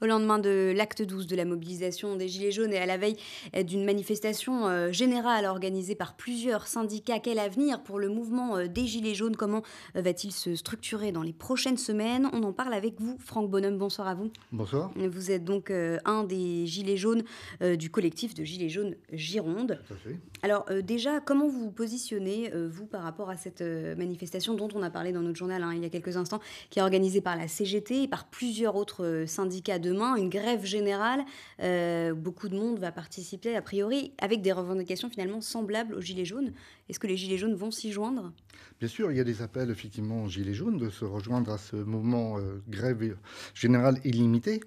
au lendemain de l'acte 12 de la mobilisation des Gilets jaunes et à la veille euh, d'une manifestation euh, générale organisée par plusieurs syndicats. Quel avenir pour le mouvement euh, des Gilets jaunes Comment va-t-il se structurer dans les prochaines semaines On en parle avec vous, Franck Bonhomme. Bonsoir à vous. Bonsoir. Vous êtes donc un des Gilets jaunes du collectif de Gilets jaunes Gironde. Alors déjà, comment vous vous positionnez, vous, par rapport à cette manifestation dont on a parlé dans notre journal hein, il y a quelques instants, qui est organisée par la CGT et par plusieurs autres syndicats de demain une grève générale. Euh, beaucoup de monde va participer, a priori, avec des revendications finalement semblables aux Gilets jaunes. Est-ce que les Gilets jaunes vont s'y joindre Bien sûr, il y a des appels effectivement aux Gilets jaunes de se rejoindre à ce mouvement euh, grève générale illimitée.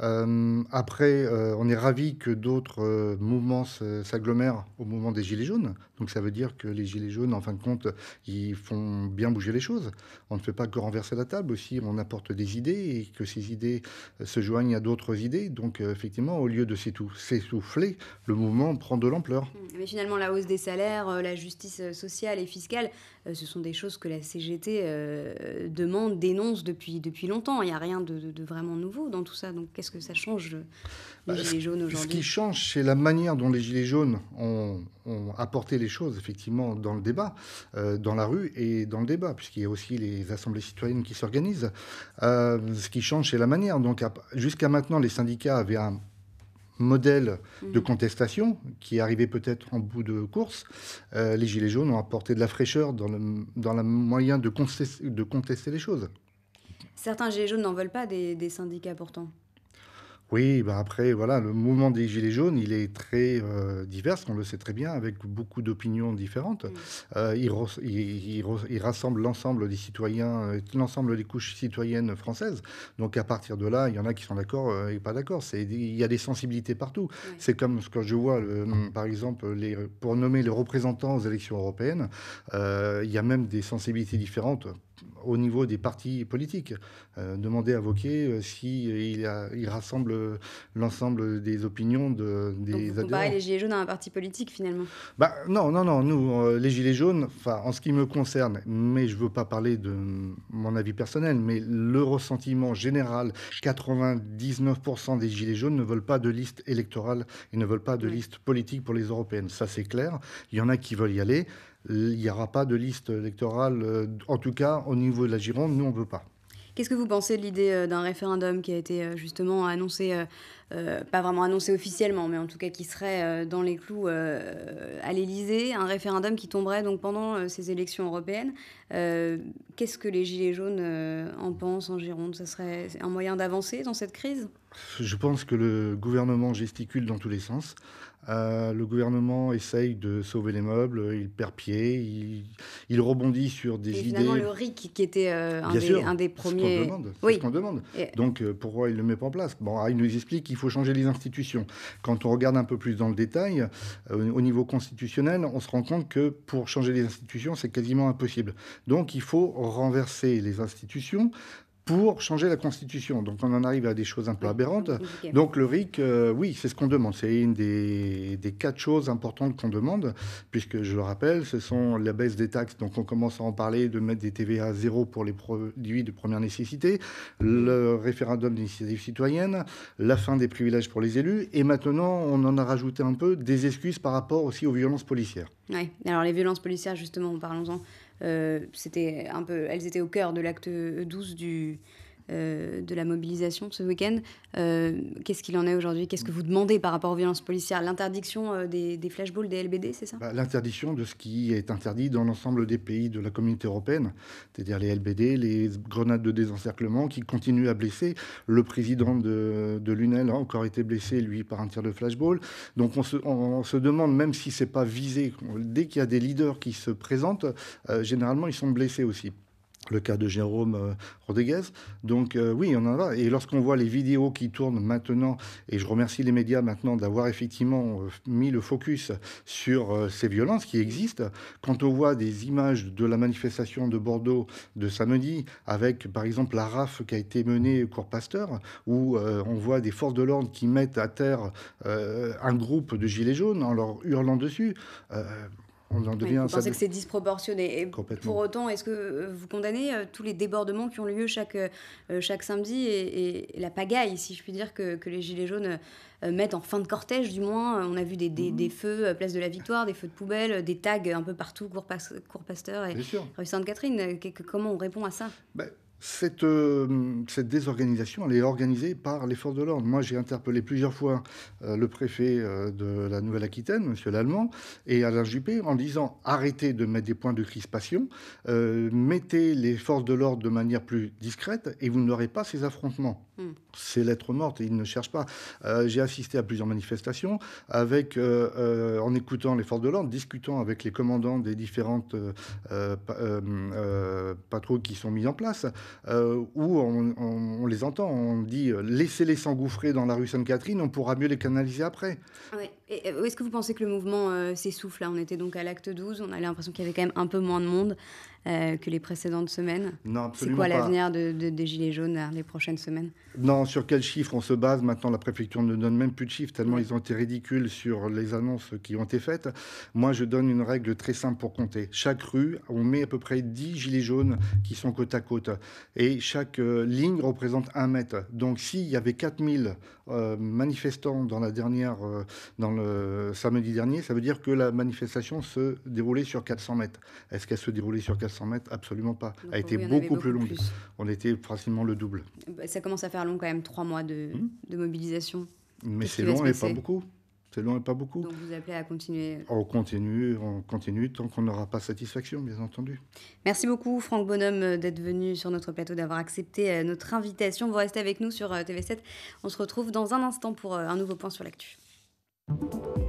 Euh, après, euh, on est ravi que d'autres euh, mouvements s'agglomèrent au moment des Gilets jaunes. Donc ça veut dire que les Gilets jaunes, en fin de compte, ils font bien bouger les choses. On ne fait pas que renverser la table aussi, on apporte des idées et que ces idées se joignent à d'autres idées. Donc effectivement, au lieu de s'essouffler, le mouvement prend de l'ampleur. Mais finalement, la hausse des salaires, la justice sociale et fiscale, euh, ce sont des choses que la CGT euh, demande, dénonce depuis, depuis longtemps. Il n'y a rien de, vraiment nouveau dans tout ça. Donc qu'est-ce que ça change, euh, les bah, Gilets jaunes aujourd'hui Ce qui change, c'est la manière dont les Gilets jaunes ont, apporté les choses, effectivement, dans le débat, dans la rue et dans le débat, puisqu'il y a aussi les assemblées citoyennes qui s'organisent. ce qui change, c'est la manière. Donc jusqu'à maintenant, les syndicats avaient un modèle de mm. contestation qui arrivait peut-être en bout de course. Euh, les Gilets jaunes ont apporté de la fraîcheur dans le, moyen de contester, de contester les choses. Certains Gilets jaunes n'en veulent pas des, des syndicats pourtant. Oui, bah, après, voilà, le mouvement des Gilets jaunes, il est très euh, divers, on le sait très bien, avec beaucoup d'opinions différentes. Mm. Euh, il, rassemble l'ensemble des citoyens, euh, l'ensemble des couches citoyennes françaises. Donc à partir de là, il y en a qui sont d'accord et pas d'accord. C'est- Il y a des sensibilités partout. C'est comme ce que je vois, hum, par exemple, pour nommer les représentants aux élections européennes, il y a même des sensibilités différentes au niveau des partis politiques. Euh, demandez à Vauquier euh, si il, rassemble l'ensemble des opinions de, des Donc vous les Gilets jaunes à un parti politique finalement bah, Non, non, non. Nous, euh, les Gilets jaunes, en ce qui me concerne, mais je ne veux pas parler de mon avis personnel, mais le ressentiment général, 99% des Gilets jaunes ne veulent pas de liste électorale et ne veulent pas de liste politique pour les européennes. Ça, c'est clair. Il y en a qui veulent y aller il n'y aura pas de liste électorale, euh, en tout cas au niveau de la Gironde, nous on ne veut pas. Qu'est-ce que vous pensez de l'idée euh, d'un référendum qui a été euh, justement annoncé euh, pas vraiment annoncé officiellement, mais en tout cas qui serait euh, dans les clous euh, à l'Élysée, un référendum qui tomberait donc pendant ces élections européennes. Qu'est-ce que les Gilets jaunes en pensent en Gironde Ce serait un moyen d'avancer dans cette crise Je pense que le gouvernement gesticule dans tous les sens. le gouvernement essaye de sauver les meubles, il perd pied, il, rebondit sur des et finalement, le RIC qui était un, des, un, des, premiers. C'est ce qu'on demande. Donc pourquoi il ne le met pas en place Bon, il nous explique qu'il faut changer les institutions. Quand on regarde un peu plus dans le détail, euh, au niveau constitutionnel, on se rend compte que pour changer les institutions, c'est quasiment impossible. Donc il faut renverser les institutions, pour changer la Constitution. Donc on en arrive à des choses un peu aberrantes. Donc le RIC, euh, oui, c'est ce qu'on demande. C'est une des, quatre choses importantes qu'on demande, puisque je le rappelle, ce sont la baisse des taxes. Donc on commence à en parler, de mettre des TVA à zéro pour les produits de première nécessité, le référendum d'initiative citoyenne, la fin des privilèges pour les élus, et maintenant on en a rajouté un peu des excuses par rapport aussi aux violences policières. Oui, alors les violences policières, justement, parlons-en. Euh, c'était un peu, elles étaient au cœur de l'acte 12 du, euh, de la mobilisation ce week-end. Euh, qu'est-ce qu'il en est aujourd'hui Qu'est-ce que vous demandez par rapport aux violences policières L'interdiction euh, des, flashballs, des LBD, c'est ça bah, L'interdiction de ce qui est interdit dans l'ensemble des pays de la communauté européenne, c'est-à-dire les LBD, les grenades de désencerclement qui continuent à blesser. Le président de, l'UNEL a encore été blessé, lui, par un tir de flashball. Donc on se, on se demande, même si c'est pas visé, dès qu'il y a des leaders qui se présentent, généralement ils sont blessés aussi le cas de Jérôme euh, Rodriguez. Donc euh, oui, on en a. Et lorsqu'on voit les vidéos qui tournent maintenant, et je remercie les médias maintenant d'avoir effectivement euh, mis le focus sur ces violences qui existent, quand on voit des images de la manifestation de Bordeaux de samedi, avec par exemple la RAF qui a été menée au cours Pasteur, où on voit des forces de l'ordre qui mettent à terre un groupe de gilets jaunes en leur hurlant dessus on en devient. vous pensez que c'est disproportionné. Pour autant, est-ce que euh, vous condamnez euh, tous les débordements qui ont lieu chaque, euh, chaque samedi et, la pagaille, si je puis dire, que, les Gilets jaunes mettent en fin de cortège, du moins On a vu des, mhm. feux, place de la Victoire, des feux de poubelle, des tags un peu partout, cours, Pasteur et rue Sainte-Catherine. Comment on répond à ça bah, euh, cette, désorganisation, elle est organisée par les forces de l'ordre. Moi, j'ai interpellé plusieurs fois euh, le préfet euh, de la Nouvelle-Aquitaine, M. Lallemand, et Alain Juppé, en disant arrêtez de mettre des points de crispation, mettez les forces de l'ordre de manière plus discrète et vous n'aurez pas ces affrontements. C'est lettre morte, ils ne cherchent pas. Euh, j'ai assisté à plusieurs manifestations avec, euh, euh, en écoutant les forces de l'ordre, discutant avec les commandants des différentes patrouilles qui sont mises en place, où on, les entend, on dit laissez-les s'engouffrer dans la rue Sainte-Catherine, on pourra mieux les canaliser après. Euh, est-ce que vous pensez que le mouvement euh, s'essouffle là On était donc à l'acte 12, on a l'impression qu'il y avait quand même un peu moins de monde euh, que les précédentes semaines. Non, absolument C'est quoi l'avenir de, des Gilets jaunes les prochaines semaines Non, sur quels chiffres on se base Maintenant, la préfecture ne donne même plus de chiffres, tellement ils ont été ridicules sur les annonces qui ont été faites. Moi, je donne une règle très simple pour compter. Chaque rue, on met à peu près 10 Gilets jaunes qui sont côte à côte. Et chaque ligne représente un mètre. Donc, s'il y avait 4000 manifestants dans la dernière... dans samedi dernier, ça veut dire que la manifestation se déroulait sur 400 mètres. Est-ce qu'elle se déroulait sur 400 mètres Absolument pas. Elle a été beaucoup, plus longue. On était facilement le double. Bah, ça commence à faire long quand même, trois mois de, hmm. de mobilisation. Mais c'est long et pas beaucoup. C'est long et pas beaucoup. Donc vous appelez à continuer On continue, on continue tant qu'on n'aura pas satisfaction, bien entendu. Merci beaucoup Franck Bonhomme euh, d'être venu sur notre plateau, d'avoir accepté euh, notre invitation. Vous restez avec nous sur euh, TV7. On se retrouve dans un instant pour un nouveau point sur l'actu. Thank you.